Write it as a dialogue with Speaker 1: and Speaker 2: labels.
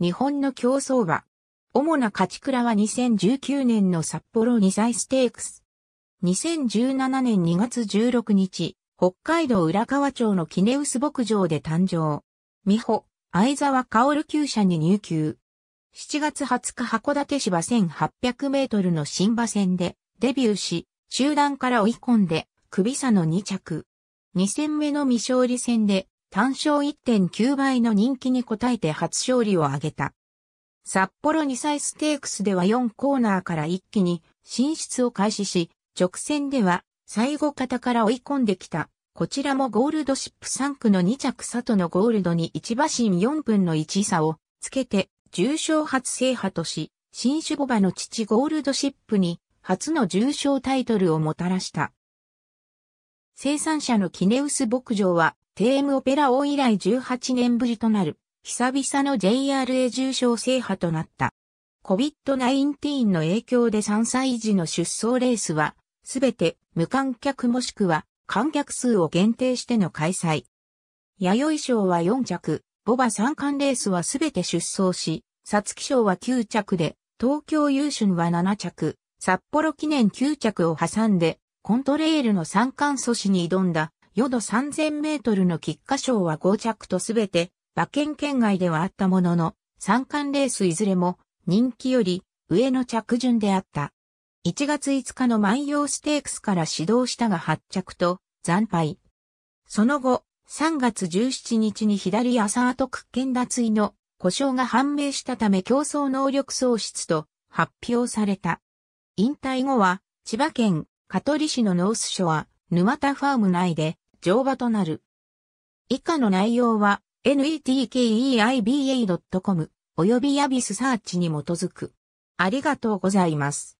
Speaker 1: 日本の競走馬。主な勝ち倉は2019年の札幌2歳ステークス。2017年2月16日、北海道浦河町のキネウス牧場で誕生。美穂、藍沢薫厩舎に入厩。7月20日函館芝1800メートルの新馬戦でデビューし、集団から追い込んで、首差の2着。2戦目の未勝利戦で単勝1.9倍の人気に応えて初勝利を挙げた。札幌2歳ステークスでは4コーナーから一気に進出を開始し、直線では最後方から追い込んできた。こちらもゴールドシップ3区の2着佐藤のゴールドに1馬身4分の1差をつけて重賞初制覇とし、新種5馬の父ゴールドシップに初の重賞タイトルをもたらした。生産者のキネウス牧場はテームオペラ王以来18年ぶりとなる、久々の JRA 重賞制覇となった。COVID-19 の影響で3歳児の出走レースは、すべて無観客もしくは観客数を限定しての開催。弥生賞は4着、ボバ3冠レースはすべて出走し、サツキ賞は9着で、東京優春は7着、札幌記念9着を挟んで、コントレールの三冠阻止に挑んだヨド3000メートルの菊花賞は5着とすべて、馬券圏外ではあったものの、三冠レースいずれも、人気より、上の着順であった。1月5日の万葉ステークスから始動したが発着と、惨敗。その後、3月17日に左朝後、屈権脱衣の故障が判明したため競争能力喪失と発表された。引退後は、千葉県香取市のノースショア、沼田ファーム内で乗馬となる。以下の内容は netkeiba.com 及びヤビスサーチに基づく。ありがとうございます。